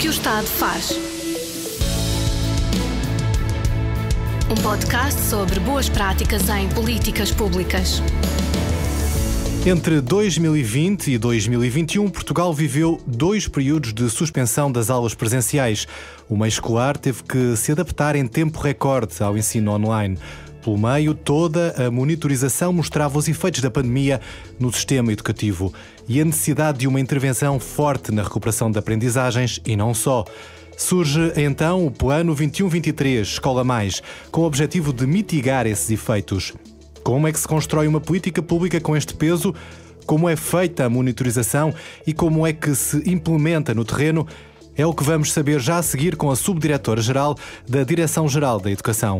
que o Estado faz. Um podcast sobre boas práticas em políticas públicas. Entre 2020 e 2021, Portugal viveu dois períodos de suspensão das aulas presenciais. O meio escolar teve que se adaptar em tempo recorde ao ensino online. Pelo meio, toda a monitorização mostrava os efeitos da pandemia no sistema educativo e a necessidade de uma intervenção forte na recuperação de aprendizagens e não só. Surge então o Plano 2123 Escola Mais, com o objetivo de mitigar esses efeitos. Como é que se constrói uma política pública com este peso? Como é feita a monitorização e como é que se implementa no terreno? É o que vamos saber já a seguir com a Subdiretora-Geral da Direção-Geral da Educação.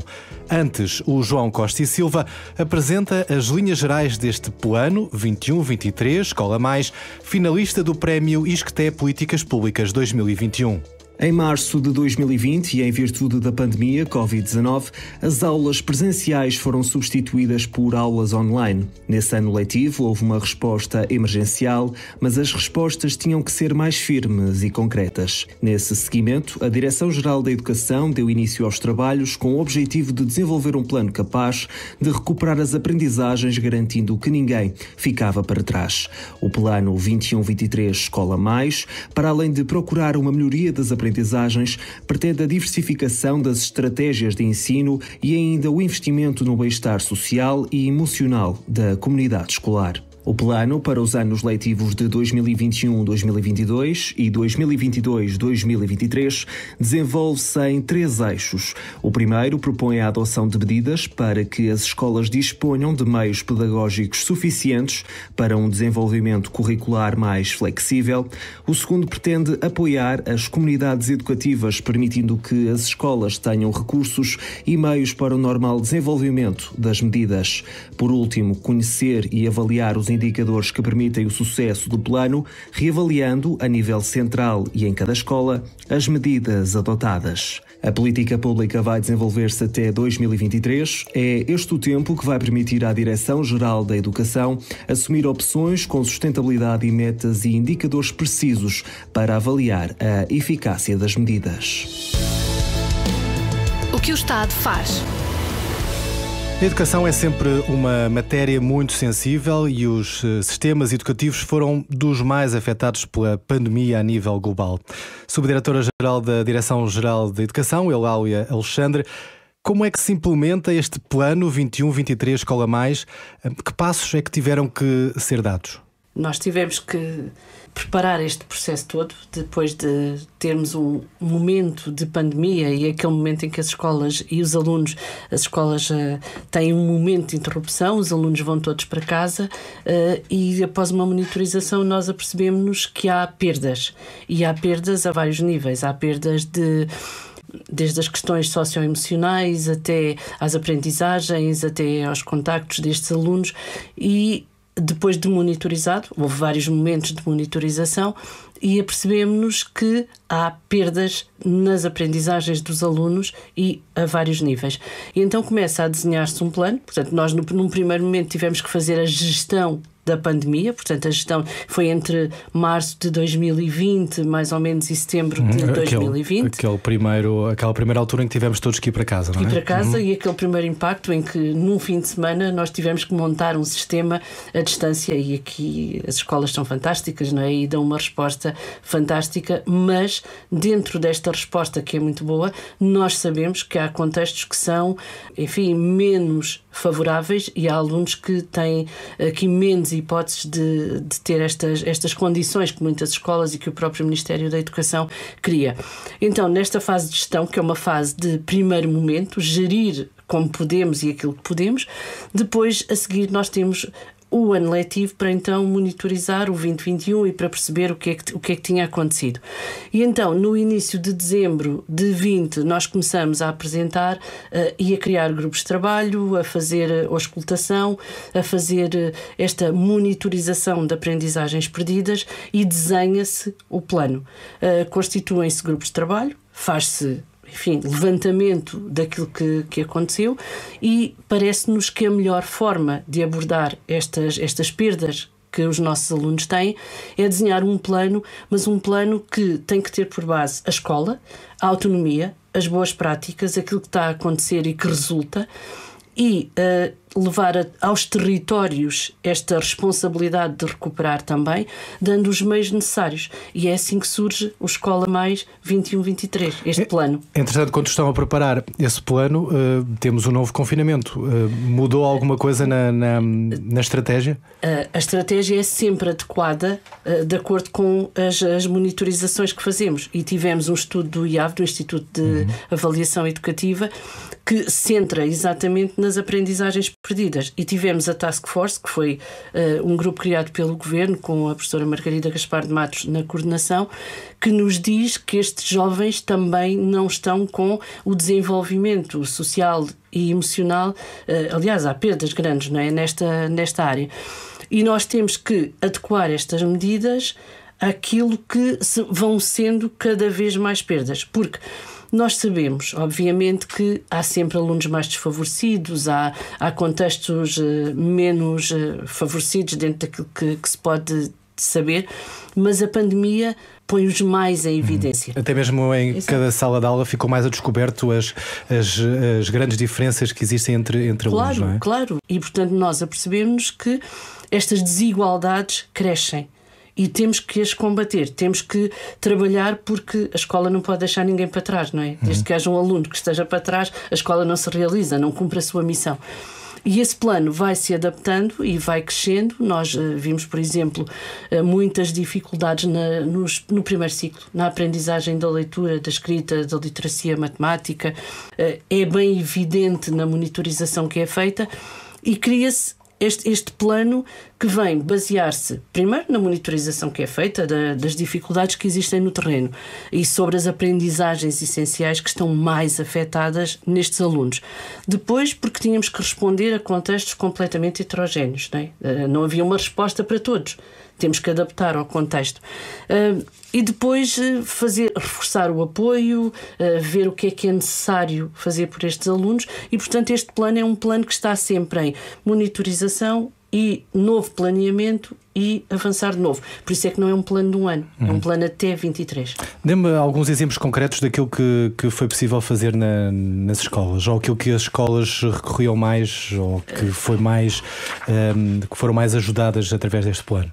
Antes, o João Costa e Silva apresenta as linhas gerais deste plano 21-23, Escola Mais, finalista do Prémio ISCTE Políticas Públicas 2021. Em março de 2020, e em virtude da pandemia Covid-19, as aulas presenciais foram substituídas por aulas online. Nesse ano letivo, houve uma resposta emergencial, mas as respostas tinham que ser mais firmes e concretas. Nesse seguimento, a Direção-Geral da Educação deu início aos trabalhos com o objetivo de desenvolver um plano capaz de recuperar as aprendizagens, garantindo que ninguém ficava para trás. O plano 21-23 Escola Mais, para além de procurar uma melhoria das aprendizagens, aprendizagens pretende a diversificação das estratégias de ensino e ainda o investimento no bem-estar social e emocional da comunidade escolar. O plano para os anos letivos de 2021-2022 e 2022-2023 desenvolve-se em três eixos. O primeiro propõe a adoção de medidas para que as escolas disponham de meios pedagógicos suficientes para um desenvolvimento curricular mais flexível. O segundo pretende apoiar as comunidades educativas, permitindo que as escolas tenham recursos e meios para o normal desenvolvimento das medidas. Por último, conhecer e avaliar os indicadores que permitem o sucesso do plano, reavaliando, a nível central e em cada escola, as medidas adotadas. A política pública vai desenvolver-se até 2023. É este o tempo que vai permitir à Direção-Geral da Educação assumir opções com sustentabilidade e metas e indicadores precisos para avaliar a eficácia das medidas. O que o Estado faz? A educação é sempre uma matéria muito sensível e os eh, sistemas educativos foram dos mais afetados pela pandemia a nível global. Subdiretora-geral da Direção-Geral da Educação, Eulália Alexandre, como é que se implementa este plano 21-23 Escola Mais? Eh, que passos é que tiveram que ser dados? Nós tivemos que preparar este processo todo, depois de termos um momento de pandemia e aquele momento em que as escolas e os alunos, as escolas uh, têm um momento de interrupção, os alunos vão todos para casa uh, e após uma monitorização nós apercebemos-nos que há perdas. E há perdas a vários níveis. Há perdas de desde as questões socioemocionais até às aprendizagens, até aos contactos destes alunos, e depois de monitorizado, houve vários momentos de monitorização, e apercebemos-nos que há perdas nas aprendizagens dos alunos e a vários níveis. E então começa a desenhar-se um plano, portanto, nós num primeiro momento tivemos que fazer a gestão da pandemia, portanto a gestão foi entre março de 2020, mais ou menos, e setembro de hum, 2020. Aquele, primeiro, aquela primeira altura em que tivemos todos que ir para casa, não é? Ir para casa uhum. e aquele primeiro impacto em que num fim de semana nós tivemos que montar um sistema à distância e aqui as escolas são fantásticas, não é? E dão uma resposta fantástica, mas dentro desta resposta que é muito boa, nós sabemos que há contextos que são, enfim, menos favoráveis e há alunos que têm aqui menos hipóteses de, de ter estas, estas condições que muitas escolas e que o próprio Ministério da Educação cria. Então, nesta fase de gestão, que é uma fase de primeiro momento, gerir como podemos e aquilo que podemos. Depois, a seguir, nós temos o ano letivo para então monitorizar o 2021 e para perceber o que, é que, o que é que tinha acontecido. E então, no início de dezembro de 20, nós começamos a apresentar uh, e a criar grupos de trabalho, a fazer a eh, auscultação, a fazer eh, esta monitorização de aprendizagens perdidas e desenha-se o plano. Uh, Constituem-se grupos de trabalho, faz-se enfim, levantamento daquilo que, que aconteceu e parece-nos que a melhor forma de abordar estas, estas perdas que os nossos alunos têm é desenhar um plano, mas um plano que tem que ter por base a escola, a autonomia, as boas práticas, aquilo que está a acontecer e que resulta. E uh, levar a, aos territórios esta responsabilidade de recuperar também, dando os meios necessários. E é assim que surge o Escola Mais 21-23, este é, plano. Entretanto, quando estão a preparar esse plano, uh, temos um novo confinamento. Uh, mudou alguma coisa na, na, na estratégia? Uh, a estratégia é sempre adequada de acordo com as, as, monitorizações que fazemos. E tivemos um estudo do IAV, do Instituto de uhum. Avaliação Educativa, que centra exatamente nas aprendizagens perdidas. E tivemos a Task Force, que foi uh, um grupo criado pelo governo, com a professora Margarida Gaspar de Matos na coordenação, que nos diz que estes jovens também não estão com o desenvolvimento social e emocional. Uh, aliás, há perdas grandes não é? nesta, nesta área. E nós temos que adequar estas medidas àquilo que vão sendo cada vez mais perdas. Porque nós sabemos, obviamente, que há sempre alunos mais desfavorecidos, há, há contextos eh, menos eh, favorecidos dentro daquilo que, que se pode saber, mas a pandemia põe-os mais em evidência. Uhum. Até mesmo em Exato. cada sala de aula ficou mais a descoberto as, as, as grandes diferenças que existem entre, entre claro, alunos, não é? Claro, e portanto nós apercebemos que estas desigualdades crescem e temos que as combater, temos que trabalhar porque a escola não pode deixar ninguém para trás, não é? Uhum. Desde que haja um aluno que esteja para trás, a escola não se realiza, não cumpre a sua missão. E esse plano vai se adaptando e vai crescendo. Nós uh, vimos, por exemplo, uh, muitas dificuldades na, nos, no primeiro ciclo, na aprendizagem da leitura, da escrita, da literacia matemática. Uh, é bem evidente na monitorização que é feita e cria-se este, este plano que vem basear-se, primeiro, na monitorização que é feita da, das dificuldades que existem no terreno e sobre as aprendizagens essenciais que estão mais afetadas nestes alunos. Depois, porque tínhamos que responder a contextos completamente heterogéneos, não, é? Eh, não havia uma resposta para todos temos que adaptar ao contexto. Eh, e depois eh, fazer, reforçar o apoio, ver o que é que é necessário fazer por estes alunos, e portanto, este plano é um plano que está sempre em monitorização, e novo planeamento e avançar de novo. Por isso é que não é um plano de um ano, hum. é um uhum. plano até 23. Dê-me alguns exemplos concretos daquilo que, que foi possível fazer na, nas escolas, ou aquilo que as escolas recorriam mais, ou que foi mais um, ehm, que foram mais ajudadas através deste plano.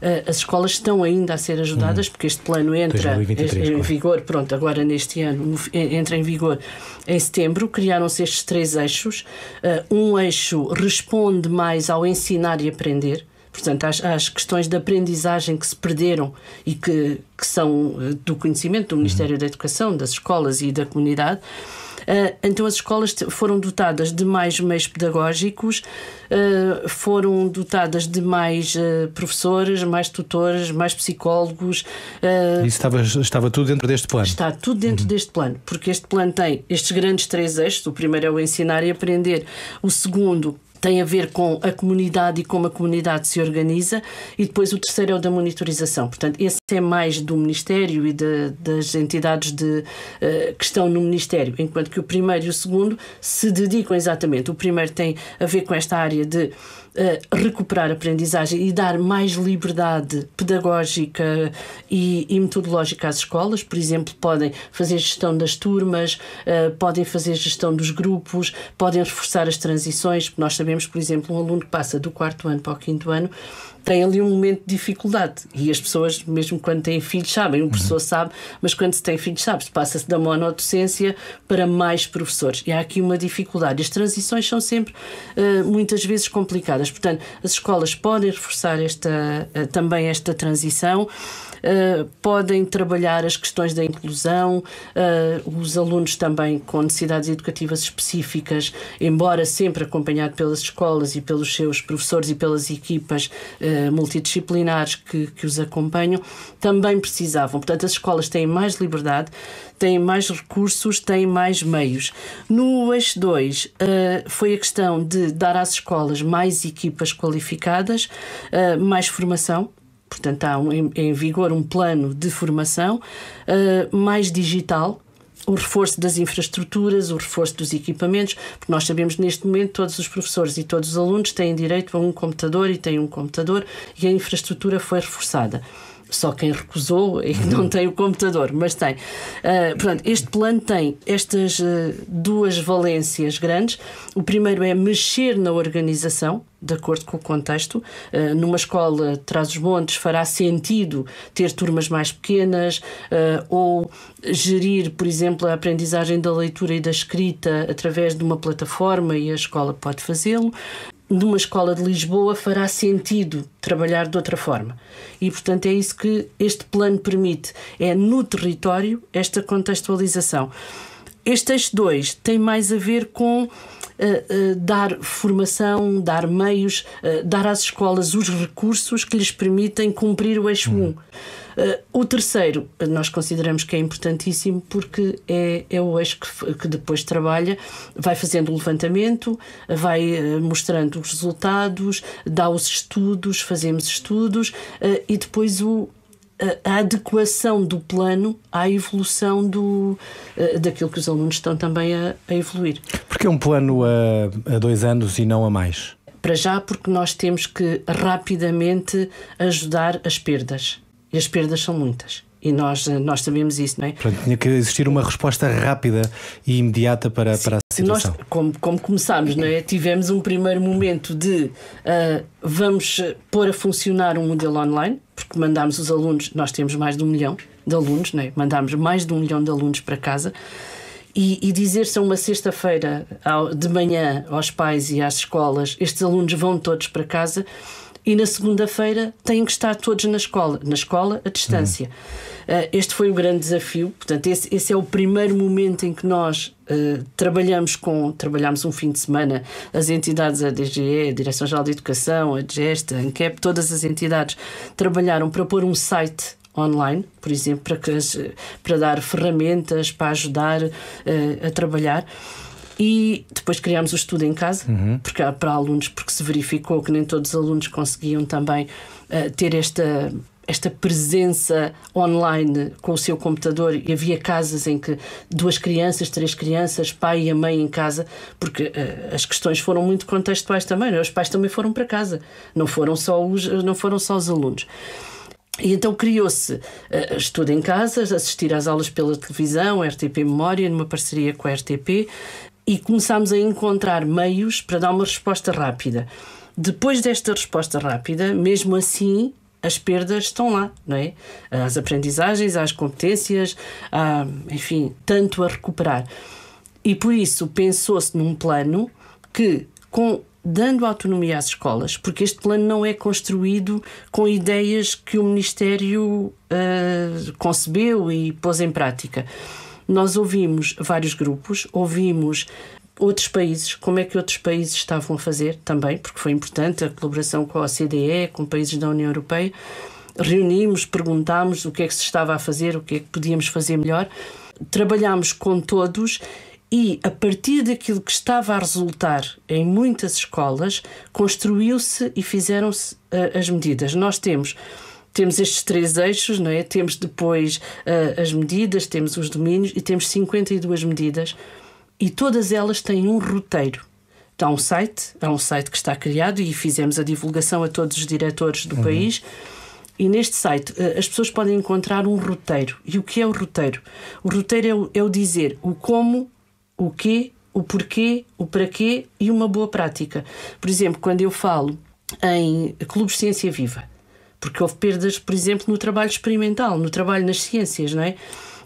Eh, as escolas estão ainda a ser ajudadas, hum. porque este plano entra 2023, em vigor, pronto, agora neste ano, entra em vigor em setembro. Criaram-se estes três eixos. Eh, um eixo responde mais ao ensinar e aprender. Portanto, às, às questões de aprendizagem que se perderam e que, que são eh, do conhecimento do Ministério uhum. da Educação, das escolas e da comunidade. Ah, então as escolas foram dotadas de mais meios pedagógicos, ah, foram dotadas de mais ah, professores, mais tutores, mais psicólogos. Isso estava, estava tudo dentro deste plano? Está tudo dentro uhum. deste plano, porque este plano tem estes grandes três eixos: o primeiro é o ensinar e aprender, o segundo tem a ver com a comunidade e como a comunidade se organiza, e depois o terceiro é o da monitorização. Portanto, esse é mais do Ministério e de, das entidades de, uh, que estão no Ministério, enquanto que o primeiro e o segundo se dedicam exatamente. O primeiro tem a ver com esta área de uh, recuperar a aprendizagem e dar mais liberdade pedagógica e, e, metodológica às escolas. Por exemplo, podem fazer gestão das turmas, uh, podem fazer gestão dos grupos, podem reforçar as transições, porque nós sabemos sabemos, por exemplo, um aluno que passa do quarto ano para o quinto ano tem ali um momento de dificuldade. E as pessoas, mesmo quando têm filhos, sabem, um professor uhum. sabe, mas quando se tem filhos, sabe, passa-se da monodocência para mais professores. E há aqui uma dificuldade. As transições são sempre, uh, muitas vezes, complicadas. Portanto, as escolas podem reforçar esta, uh, também esta transição. Eh, podem trabalhar as questões da inclusão, uh, os alunos também com necessidades educativas específicas, embora sempre acompanhado pelas escolas e pelos seus professores e pelas equipas uh, multidisciplinares que, que os acompanham, também precisavam. Portanto, as escolas têm mais liberdade, têm mais recursos, têm mais meios. No eixo 2 foi a questão de dar às escolas mais equipas qualificadas, mais formação Portanto, há um, em, vigor um plano de formação uh, mais digital, o reforço das infraestruturas, o reforço dos equipamentos, porque nós sabemos neste momento todos os professores e todos os alunos têm direito a um computador e têm um computador e a infraestrutura foi reforçada. Só quem recusou e não tem o computador, mas tem. Uh, portanto, este plano tem estas uh, duas valências grandes. O primeiro é mexer na organização, de acordo com o contexto. Uh, numa escola traz os montes fará sentido ter turmas mais pequenas uh, ou gerir, por exemplo, a aprendizagem da leitura e da escrita através de uma plataforma e a escola pode fazê-lo numa escola de Lisboa fará sentido trabalhar de outra forma. E, portanto, é isso que este plano permite: é no território esta contextualização. Este eixo 2 tem mais a ver com uh, dar formação, dar meios, dar às escolas os recursos que lhes permitem cumprir o eixo 1. Uhum. o terceiro, nós consideramos que é importantíssimo porque é, é o eixo que, que depois trabalha, vai fazendo o levantamento, vai eh, mostrando os resultados, dá os estudos, fazemos estudos eh, e depois o a adequação do plano à evolução do, eh, daquilo que os alunos estão também a, a evoluir. Porque é um plano a, a dois anos e não a mais? Para já, porque nós temos que rapidamente ajudar as perdas. E as perdas são muitas. E nós, eh, nós sabemos isso, não é? Portanto, tinha que existir uma resposta rápida e imediata para, para a situação? Nós, como, como começámos, não é? tivemos um primeiro momento de uh, vamos ah, pôr a funcionar um modelo online, porque mandámos os alunos, nós temos mais de um milhão de alunos, não é? mandámos mais de um milhão de alunos para casa. E, e dizer-se a uma sexta-feira de manhã aos pais e às escolas, estes alunos vão todos para casa, e na segunda-feira têm que estar todos na escola, na escola à distância. Uhum. Uh, este foi o grande desafio, portanto, esse, esse, é o primeiro momento em que nós uh, trabalhamos com, trabalhamos um fim de semana, as entidades, a DGE, a Direção-Geral de Educação, a Gesta, a ANCAP, todas as entidades trabalharam para pôr um site online, por exemplo, para, que, eh, para dar ferramentas, para ajudar uh, a trabalhar. E depois criámos o estudo em casa, uhum. porque, para alunos, porque se verificou que nem todos os alunos conseguiam também uh, ter esta esta presença online com o seu computador e havia casas em que duas crianças, três crianças, pai e a mãe em casa, porque uh, as questões foram muito contextuais também, né? os pais também foram para casa, não foram só os, não foram só os alunos. E então criou-se uh, estudo em casa, assistir às aulas pela televisão, RTP Memória, numa parceria com a RTP, e começámos a encontrar meios para dar uma resposta rápida. Depois desta resposta rápida, mesmo assim, as perdas estão lá, não é? As aprendizagens, as competências, há, enfim, tanto a recuperar. E por isso pensou-se num plano que, com dando autonomia às escolas, porque este plano não é construído com ideias que o Ministério uh, concebeu e pôs em prática. Nós ouvimos vários grupos, ouvimos outros países, como é que outros países estavam a fazer também, porque foi importante a colaboração com a OCDE, com países da União Europeia. Reunimos, perguntámos o que é que se estava a fazer, o que é que podíamos fazer melhor. Trabalhámos com todos e, a partir daquilo que estava a resultar em muitas escolas, construiu-se e fizeram-se uh, as medidas. Nós temos temos estes três eixos, não é? Temos depois uh, as medidas, temos os domínios e temos 52 medidas e todas elas têm um roteiro. Então, há um site, é um site que está criado e fizemos a divulgação a todos os diretores do uhum. país. E neste site ah, as pessoas podem encontrar um roteiro. E o que é o roteiro? O roteiro é o, é o dizer o como, o quê, o porquê, o para quê e uma boa prática. Por exemplo, quando eu falo em Clube Ciência Viva, porque houve perdas, por exemplo, no trabalho experimental, no trabalho nas ciências, não é?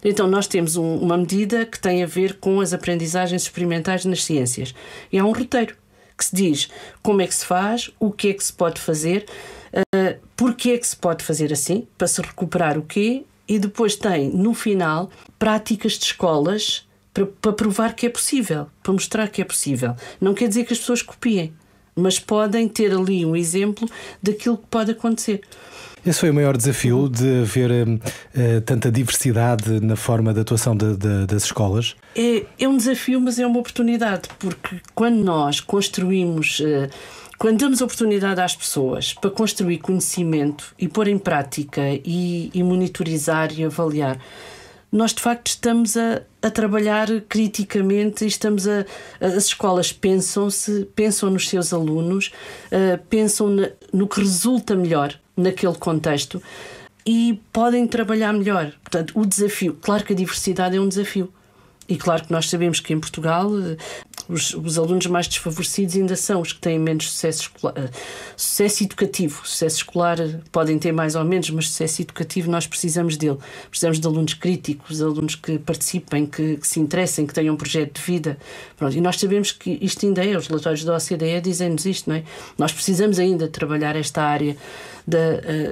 Então, nós temos um, uma medida que tem a ver com as aprendizagens experimentais nas ciências. E há um roteiro que se diz como é que se faz, o que é que se pode fazer, uh, eh, porque é que se pode fazer assim, para se recuperar o quê, e depois tem, no final, práticas de escolas para, para provar que é possível, para mostrar que é possível. Não quer dizer que as pessoas copiem, mas podem ter ali um exemplo daquilo que pode acontecer. Esse foi o maior desafio de haver uh, tanta diversidade na forma de atuação de, de, das escolas? É, é, um desafio, mas é uma oportunidade, porque quando nós construímos, uh, quando damos oportunidade às pessoas para construir conhecimento e pôr em prática e, e monitorizar e avaliar nós de facto estamos a, a trabalhar criticamente, estamos a, as escolas pensam-se, pensam nos seus alunos, uh, pensam na, no que resulta melhor naquele contexto e podem trabalhar melhor. Portanto, o desafio, claro que a diversidade é um desafio. E claro que nós sabemos que em Portugal eh, os, os, alunos mais desfavorecidos ainda são os que têm menos sucesso escolar, eh, sucesso educativo. Sucesso escolar eh, podem ter mais ou menos, mas sucesso educativo nós precisamos dele. Precisamos de alunos críticos, alunos que participem, que, que se interessem, que tenham um projeto de vida. Pronto, e nós sabemos que isto ainda é, os relatórios da OCDE dizem-nos isto, não é? Nós precisamos ainda trabalhar esta área da,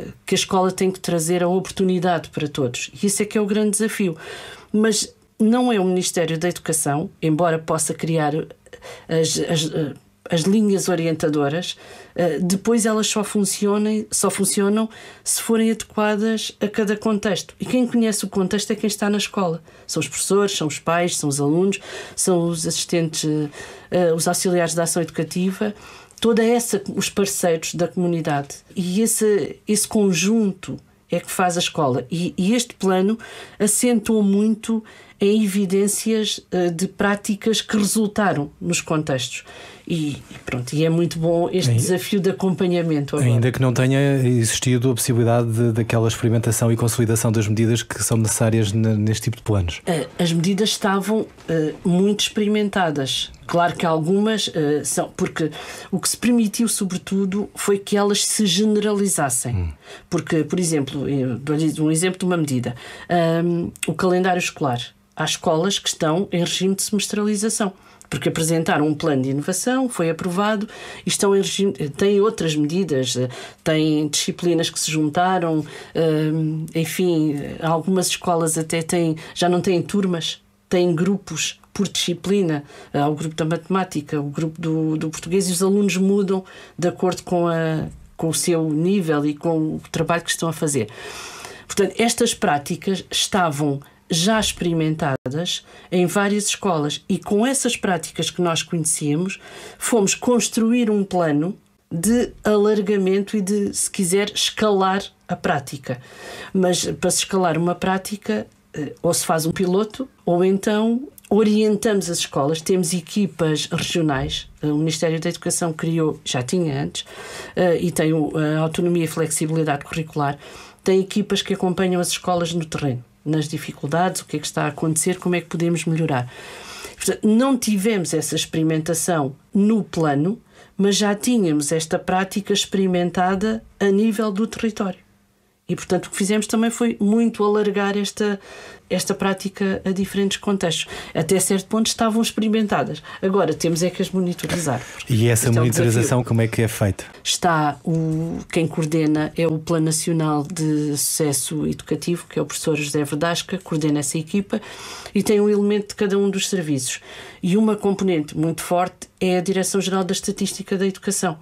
uh, que a escola tem que trazer a oportunidade para todos. E isso é que é o grande desafio. Mas não é o Ministério da Educação, embora possa criar eh, as, as, eh, as linhas orientadoras, eh, depois elas só, funcionem, só funcionam se forem adequadas a cada contexto. E quem conhece o contexto é quem está na escola. São os professores, são os pais, são os alunos, são os assistentes, os auxiliares da ação educativa, toda essa, os parceiros da comunidade. E esse, esse conjunto é que faz a escola. E, e este plano assentou muito em evidências uh, de práticas que resultaram nos contextos. E, pronto, e é muito bom este desafio de acompanhamento. Agora. Ainda que não tenha existido a possibilidade daquela experimentação e consolidação das medidas que são necessárias neste tipo de planos. Uh, as medidas estavam uh, muito experimentadas. Claro que algumas uh, são, porque o que se permitiu, sobretudo, foi que elas se generalizassem. Hum. Porque, por exemplo, eh, um exemplo de uma medida: um, o calendário escolar. Há escolas que estão em regime de semestralização porque apresentaram um plano de inovação, foi aprovado, e estão em regime, eh, têm outras medidas, têm disciplinas que se juntaram, enfim, algumas escolas até têm, já não têm turmas, têm grupos por disciplina. Há o grupo da matemática, o grupo do, do português e os alunos mudam de acordo com, a, com o seu nível e com o trabalho que estão a fazer. Portanto, estas práticas estavam já experimentadas em várias escolas e com essas práticas que nós conhecíamos, fomos construir um plano de alargamento e de, se quiser, escalar a prática. Mas para se escalar uma prática, eh, ou se faz um piloto, ou então orientamos as escolas, temos equipas regionais. O Ministério da Educação criou, já tinha antes, eh, e tem autonomia e flexibilidade curricular, tem equipas que acompanham as escolas no terreno, nas dificuldades, o que é que está a acontecer, como é que podemos melhorar. não tivemos essa experimentação no plano, mas já tínhamos esta prática experimentada a nível do território. E, portanto, o que fizemos também foi muito alargar esta, esta prática a diferentes contextos. Até certo ponto estavam experimentadas. Agora temos é que as monitorizar. E essa é monitorização, é um como é que é feita? Está o, quem coordena é o Plano Nacional de Sucesso Educativo, que é o professor José Verdasca, coordena essa equipa e tem um elemento de cada um dos serviços. E uma componente muito forte é a Direção-Geral da Estatística da Educação,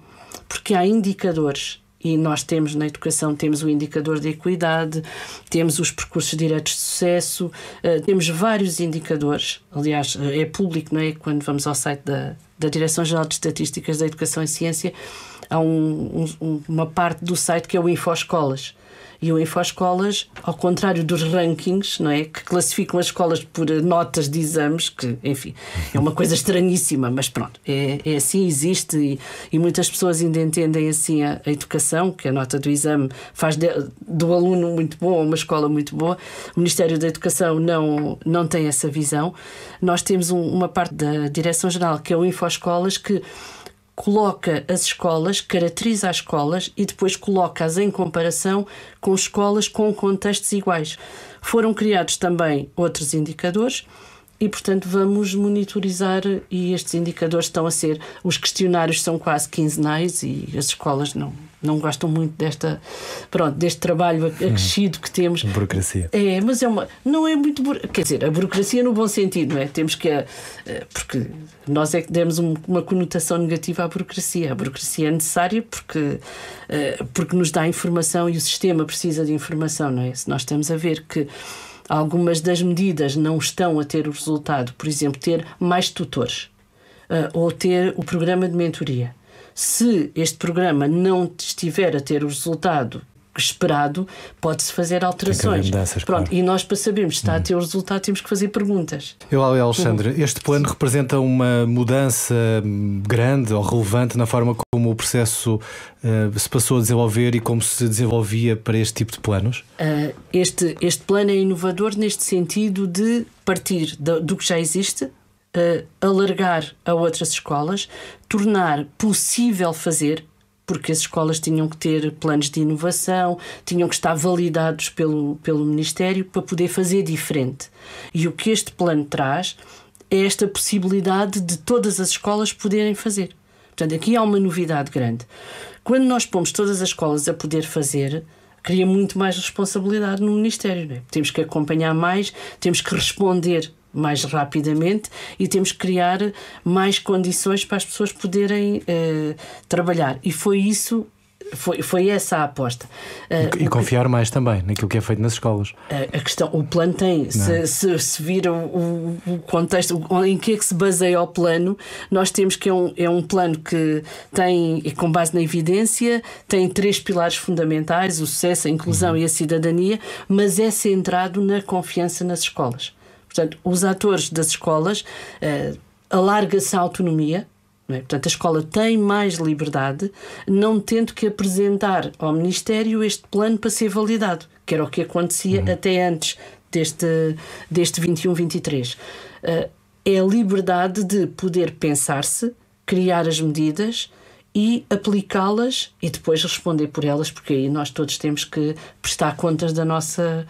porque há indicadores e nós temos na educação temos o indicador de equidade, temos os percursos direitos de sucesso, eh, temos vários indicadores. Aliás, eh, é público, não é? Quando vamos ao site da, da Direção-Geral de Estatísticas da Educação e Ciência, há um, um, uma parte do site que é o escolas e o Infoescolas, ao contrário dos rankings, não é? Que classificam as escolas por eh, notas de exames, que, enfim, é uma coisa estranhíssima, mas pronto, é, é assim, existe e, e, muitas pessoas ainda entendem assim a, a, educação, que a nota do exame faz de, do aluno muito bom, uma escola muito boa. O Ministério da Educação não, não tem essa visão. Nós temos um, uma parte da Direção-Geral, que é o Infoescolas, que coloca as escolas, caracteriza as escolas e depois coloca-as em comparação com escolas com contextos iguais. Foram criados também outros indicadores e, portanto, vamos monitorizar e estes indicadores estão a ser. Os questionários são quase quinzenais e as escolas não, não gostam muito desta, pronto, deste trabalho uhum. acrescido que temos. Burocracia. É, mas é uma, não é muito. Quer dizer, a burocracia no bom sentido, não é? Temos que. Eh, porque nós é que demos uma conotação negativa à burocracia. A burocracia é necessária porque, eh, porque nos dá informação e o sistema precisa de informação, não é? Se nós estamos a ver que algumas das medidas não estão a ter o resultado, por exemplo, ter mais tutores eh, ou ter o programa de mentoria se este programa não estiver a ter o resultado esperado, pode-se fazer alterações. Mudanças, Pronto, claro. E nós, para sabermos se está uhum. a hum. ter o resultado, temos que fazer perguntas. Eu, Alexandre, uhum. este plano representa uma mudança hum, grande ou relevante na forma como o processo uh, se passou a desenvolver e como se desenvolvia para este tipo de planos? Uh, este, este plano é inovador neste sentido de partir do, do que já existe, uh, alargar a outras escolas, tornar possível fazer, porque as escolas tinham que ter planos de inovação, tinham que estar validados pelo, pelo Ministério para poder fazer diferente. E o que este plano traz é esta possibilidade de todas as escolas poderem fazer. Portanto, aqui há uma novidade grande. Quando nós pomos todas as escolas a poder fazer, cria muito mais responsabilidade no Ministério. É? Temos que acompanhar mais, temos que responder mais rapidamente e temos que criar mais condições para as pessoas poderem uh, trabalhar. E foi isso foi, foi essa a aposta. Uh, e, eh, confiar que, mais também naquilo que é feito nas escolas. A, eh, a questão, o plano tem, é? se, se, se, vir o, o, contexto em que é que se baseia o plano, nós temos que é um, é um plano que tem, com base na evidência, tem três pilares fundamentais: o sucesso, a inclusão uhum. e a cidadania, mas é centrado na confiança nas escolas. Portanto, os atores das escolas uh, alarga-se a autonomia, é? Portanto, a escola tem mais liberdade, não tendo que apresentar ao Ministério este plano para ser validado, que era o que acontecia uhum. até antes deste, deste 21-23. Uh, eh, é a liberdade de poder pensar-se, criar as medidas, e aplicá-las e depois responder por elas, porque aí nós todos temos que prestar contas da nossa.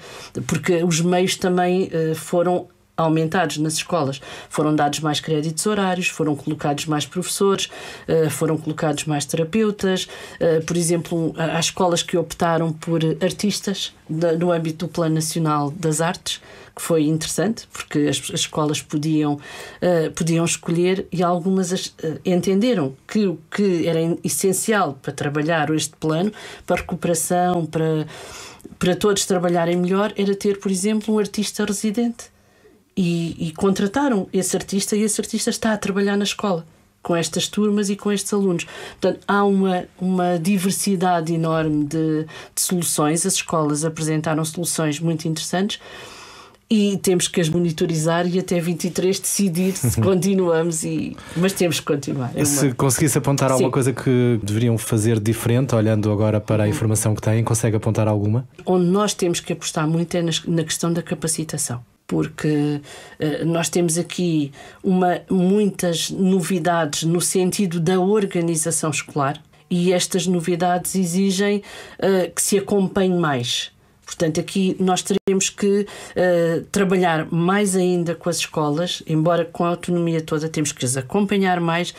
porque os meios também eh, foram aumentados nas escolas. Foram dados mais créditos horários, foram colocados mais professores, eh, foram colocados mais terapeutas. Eh, por exemplo, há escolas que optaram por artistas no âmbito do Plano Nacional das Artes, que foi interessante, porque as, escolas podiam, eh, podiam escolher e algumas entenderam que o que era essencial para trabalhar este plano, para recuperação, para, para todos trabalharem melhor, era ter, por exemplo, um artista residente e, e contrataram esse artista e esse artista está a trabalhar na escola com estas turmas e com estes alunos. Portanto, há uma, uma diversidade enorme de, de soluções. As escolas apresentaram soluções muito interessantes e temos que as monitorizar e até 23 decidir se continuamos e mas temos que continuar. É uma... Se conseguisse apontar Sim. alguma coisa que deveriam fazer diferente, olhando agora para a uhum. informação que têm, consegue apontar alguma? Onde nós temos que apostar muito é na questão da capacitação porque eh, nós temos aqui uma, muitas novidades no sentido da organização escolar e estas novidades exigem uh, que se acompanhe mais. Portanto, aqui nós teremos que uh, trabalhar mais ainda com as escolas, embora com a autonomia toda, temos que as acompanhar mais,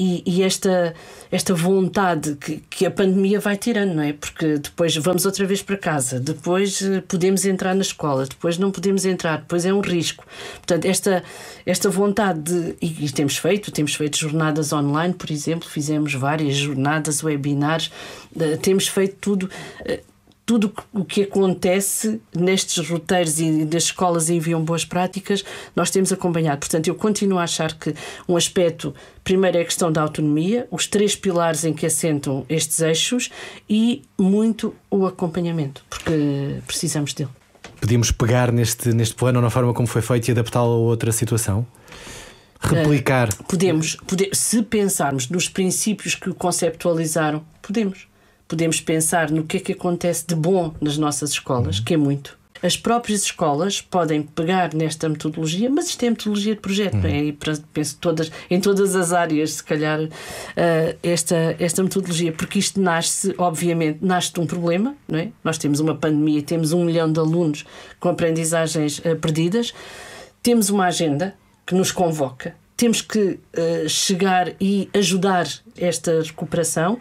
e, e, esta, esta vontade que, que a pandemia vai tirando, não é? Porque depois vamos outra vez para casa, depois eh, podemos entrar na escola, depois não podemos entrar, depois é um risco. Portanto, esta, esta vontade de. E, e temos feito, temos feito jornadas online, por exemplo, fizemos várias jornadas, webinars, eh, temos feito tudo eh, tudo o que acontece nestes roteiros e nas escolas enviam boas práticas, nós temos acompanhado. Portanto, eu continuo a achar que um aspecto, primeiro é a questão da autonomia, os três pilares em que assentam estes eixos e muito o acompanhamento, porque precisamos dele. Podíamos pegar neste, neste plano na forma como foi feito e adaptá-lo a outra situação? Eh, Replicar? podemos, pode, se pensarmos nos princípios que o conceptualizaram, podemos podemos pensar no que é que acontece de bom nas nossas escolas, uhum. que é muito. As próprias escolas podem pegar nesta metodologia, mas isto é metodologia de projeto, uhum. não é? Uhum. E penso todas, em todas as áreas, se calhar, uh, esta, esta metodologia, porque isto nasce, obviamente, nasce de um problema, não é? Nós temos uma pandemia, temos um milhão de alunos com aprendizagens uh, perdidas, temos uma agenda que nos convoca, temos que uh, chegar e ajudar esta recuperação.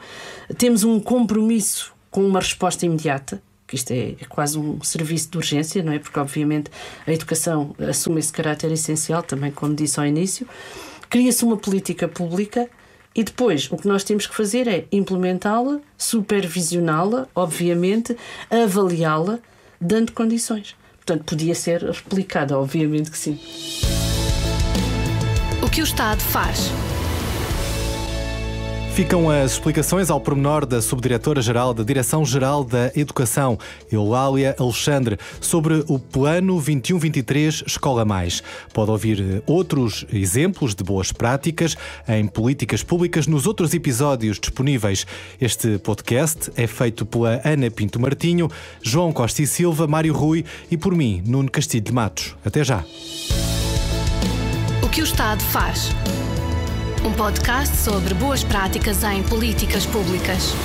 Temos um compromisso com uma resposta imediata, que isto é, é, quase um serviço de urgência, não é? Porque, obviamente, a educação assume esse caráter essencial, também, como disse ao início. Cria-se uma política pública e depois o que nós temos que fazer é implementá-la, supervisioná-la, obviamente, avaliá-la, dando condições. Portanto, podia ser replicada, obviamente que sim que o Estado faz. Ficam as explicações ao pormenor da Subdiretora-Geral da Direção-Geral da Educação, Eulália Alexandre, sobre o Plano 2123 Escola Mais. Pode ouvir eh, outros exemplos de boas práticas em políticas públicas nos outros episódios disponíveis. Este podcast é feito pela Ana Pinto Martinho, João Costa e Silva, Mário Rui e por mim, Nuno Castilho Matos. Até já. O que o Estado faz. Um podcast sobre boas práticas em políticas públicas.